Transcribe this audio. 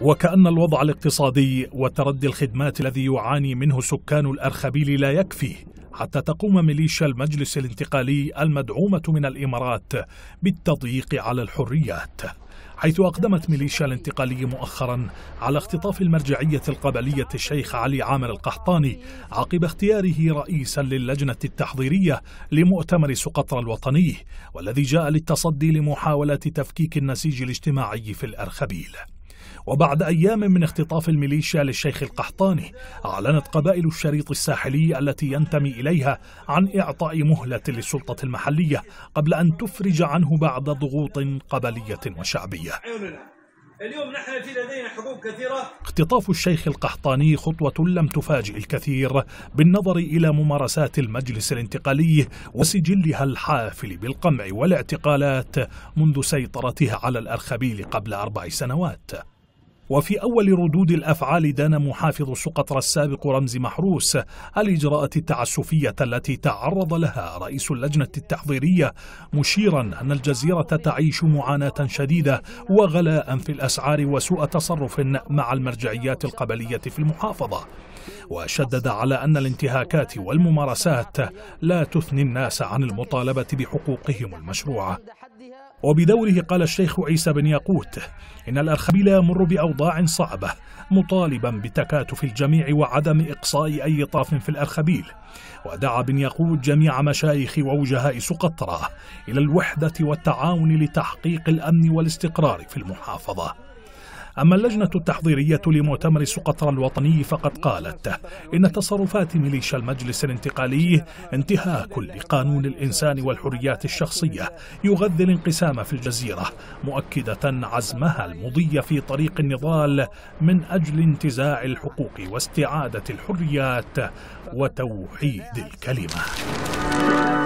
وكأن الوضع الاقتصادي وتردي الخدمات الذي يعاني منه سكان الأرخبيل لا يكفي حتى تقوم ميليشيا المجلس الانتقالي المدعومة من الإمارات بالتضييق على الحريات حيث أقدمت ميليشيا الانتقالي مؤخرا على اختطاف المرجعية القبلية الشيخ علي عامر القحطاني عقب اختياره رئيسا للجنة التحضيرية لمؤتمر سقطرى الوطني والذي جاء للتصدي لمحاولة تفكيك النسيج الاجتماعي في الأرخبيل وبعد أيام من اختطاف الميليشيا للشيخ القحطاني أعلنت قبائل الشريط الساحلي التي ينتمي إليها عن إعطاء مهلة للسلطة المحلية قبل أن تفرج عنه بعد ضغوط قبلية وشعبية اليوم نحن في لدينا حقوق كثيرة اختطاف الشيخ القحطاني خطوة لم تفاجئ الكثير بالنظر إلى ممارسات المجلس الانتقالي وسجلها الحافل بالقمع والاعتقالات منذ سيطرتها على الأرخبيل قبل أربع سنوات وفي أول ردود الأفعال دان محافظ سقطرى السابق رمزي محروس الإجراءات التعسفية التي تعرض لها رئيس اللجنة التحضيرية مشيرا أن الجزيرة تعيش معاناة شديدة وغلاء في الأسعار وسوء تصرف مع المرجعيات القبلية في المحافظة وشدد على أن الانتهاكات والممارسات لا تثني الناس عن المطالبة بحقوقهم المشروعة وبدوره قال الشيخ عيسى بن ياقوت إن الأرخبيل يمر بأوضاع صعبة مطالبا بتكاتف الجميع وعدم إقصاء أي طرف في الأرخبيل ودعا بن ياقوت جميع مشايخ ووجهاء سقطرى إلى الوحدة والتعاون لتحقيق الأمن والاستقرار في المحافظة أما اللجنة التحضيرية لمؤتمر سقطرى الوطني فقد قالت إن تصرفات ميليشيا المجلس الانتقالي انتهاك لقانون الإنسان والحريات الشخصية يغذي الانقسام في الجزيرة مؤكدة عزمها المضي في طريق النضال من أجل انتزاع الحقوق واستعادة الحريات وتوحيد الكلمة